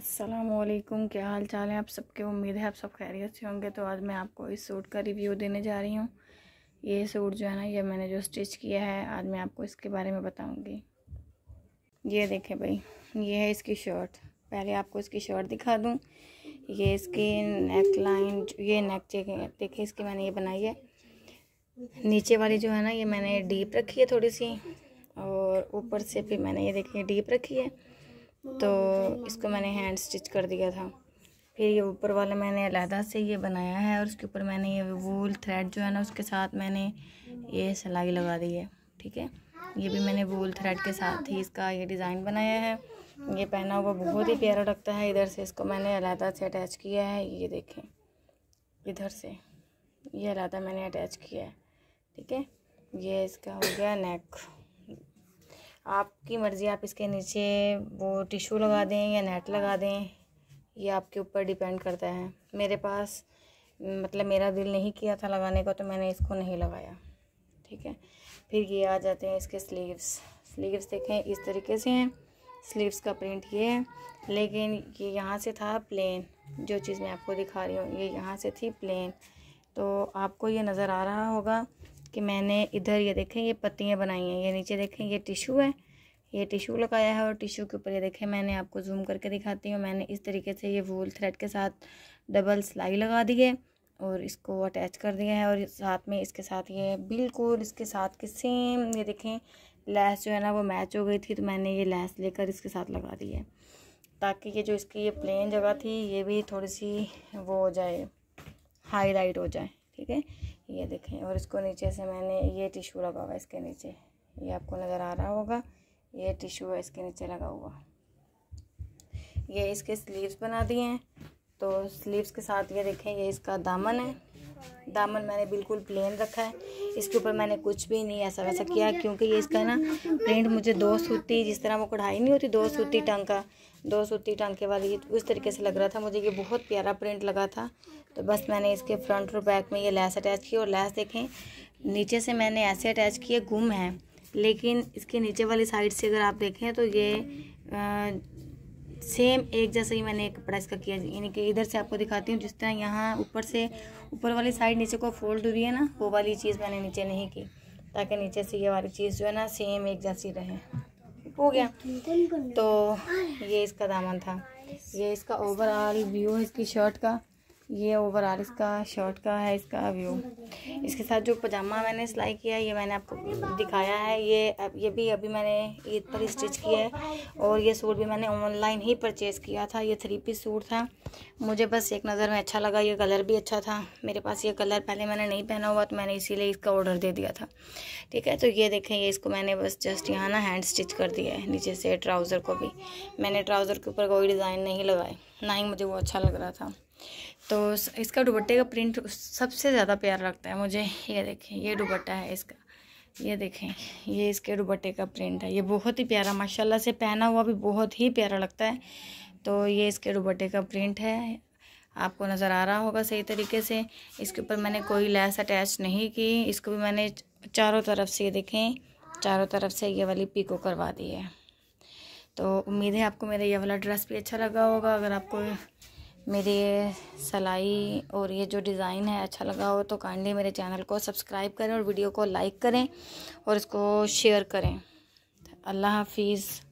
असलकुम क्या हाल चाल है आप सबके उम्मीद है आप सब खैरियत से होंगे तो आज मैं आपको इस सूट का रिव्यू देने जा रही हूँ ये सूट जो है ना ये मैंने जो स्टिच किया है आज मैं आपको इसके बारे में बताऊँगी ये देखें भाई ये है इसकी शर्ट पहले आपको इसकी शर्ट दिखा दूँ ये इसकी नेक लाइन ये नेक चेक देखिए इसकी मैंने ये बनाई है नीचे वाली जो है ना ये मैंने डीप रखी है थोड़ी सी और ऊपर से फिर मैंने ये देखिए डीप रखी है तो इसको मैंने हैंड स्टिच कर दिया था फिर ये ऊपर वाला मैंने अलहदा से ये बनाया है और उसके ऊपर मैंने ये वूल थ्रेड जो है ना उसके साथ मैंने ये सिलाई लगा दी है ठीक है ये भी मैंने वूल थ्रेड के साथ ही इसका ये डिज़ाइन बनाया है ये पहना हुआ बहुत ही प्यारा लगता है इधर से इसको मैंने अलहदा से अटैच किया है ये देखें इधर से ये अलहदा मैंने अटैच किया है ठीक है ये इसका हो गया नेक आपकी मर्ज़ी आप इसके नीचे वो टिशू लगा दें या नेट लगा दें ये आपके ऊपर डिपेंड करता है मेरे पास मतलब मेरा दिल नहीं किया था लगाने का तो मैंने इसको नहीं लगाया ठीक है फिर ये आ जाते हैं इसके स्लीव्स स्लीव्स देखें इस तरीके से हैं स्लीव्स का प्रिंट ये है लेकिन ये यहाँ से था प्लेन जो चीज़ मैं आपको दिखा रही हूँ ये यहाँ से थी प्लेन तो आपको ये नज़र आ रहा होगा कि मैंने इधर ये देखें ये पत्तियाँ बनाई हैं ये नीचे देखें ये टिशू है ये टिशू लगाया है और टिशू के ऊपर ये देखें मैंने आपको जूम करके दिखाती हूँ मैंने इस तरीके से ये वूल थ्रेड के साथ डबल सिलाई लगा दी है और इसको अटैच कर दिया है और साथ में इसके साथ ये बिल्कुल इसके साथ के सेम ये देखें लैस जो है ना वो मैच हो गई थी तो मैंने ये लैस लेकर इसके साथ लगा दी है ताकि ये जो इसकी ये प्लेन जगह थी ये भी थोड़ी सी वो हो जाए हाईलाइट हो जाए ठीक है ये देखें और इसको नीचे से मैंने ये टिशू लगा हुआ इसके नीचे ये आपको नज़र आ रहा होगा ये टिशू है इसके नीचे लगा हुआ ये इसके स्लीव्स बना दिए हैं तो स्लीव्स के साथ ये देखें ये इसका दामन है दामन मैंने बिल्कुल प्लेन रखा है इसके ऊपर मैंने कुछ भी नहीं ऐसा वैसा किया क्योंकि ये इसका ना प्रिंट मुझे दो सूती जिस तरह वो कढ़ाई नहीं होती दो सूती का दो सूती के वाली ये उस तरीके से लग रहा था मुझे ये बहुत प्यारा प्रिंट लगा था तो बस मैंने इसके फ्रंट और बैक में ये लैस अटैच की और लैस देखें नीचे से मैंने ऐसे अटैच किए गुम है लेकिन इसके नीचे वाली साइड से अगर आप देखें तो ये सेम एक जैसे ही मैंने कपड़ा इसका किया यानी कि इधर से आपको दिखाती हूँ जिस तरह यहाँ ऊपर से ऊपर वाली साइड नीचे को फोल्ड हुई है ना वो वाली चीज़ मैंने नीचे नहीं की ताकि नीचे से ये वाली चीज़ जो है ना सेम एक जैसी रहे हो गया तो ये इसका दामन था ये इसका ओवरऑल व्यू है इसकी शर्ट का ये ओवरऑल इसका शर्ट का है इसका व्यू इसके साथ जो पजामा मैंने सिलाई किया है ये मैंने आपको दिखाया है ये ये भी अभी मैंने ईद पर स्टिच किया है और ये सूट भी मैंने ऑनलाइन ही परचेज़ किया था ये थ्री पीस सूट था मुझे बस एक नज़र में अच्छा लगा ये कलर भी अच्छा था मेरे पास ये कलर पहले मैंने नहीं पहना हुआ तो मैंने इसीलिए इसका ऑर्डर दे दिया था ठीक है तो ये देखें ये इसको मैंने बस जस्ट यहाँ ना हैंड स्टिच कर दिया है नीचे से ट्राउज़र को भी मैंने ट्राउज़र के ऊपर कोई डिज़ाइन नहीं लगाए ना ही मुझे वो अच्छा लग रहा था तो इसका दुपट्टे का प्रिंट सबसे ज़्यादा प्यार लगता है मुझे ये देखें ये दुपट्टा है इसका ये देखें ये इसके दुपट्टे का प्रिंट है ये बहुत ही प्यारा माशाल्लाह से पहना हुआ भी बहुत ही प्यारा लगता है तो ये इसके दुपट्टे का प्रिंट है आपको नज़र आ रहा होगा सही तरीके से इसके ऊपर मैंने कोई लैस अटैच नहीं की इसको भी मैंने चारों तरफ से ये देखें चारों तरफ से ये वाली पीको करवा दी है तो उम्मीद है आपको मेरा ये वाला ड्रेस भी अच्छा लगा होगा अगर आपको मेरी ये सलाई और ये जो डिज़ाइन है अच्छा लगा हो तो काइंडली मेरे चैनल को सब्सक्राइब करें और वीडियो को लाइक करें और इसको शेयर करें अल्लाह हाफिज़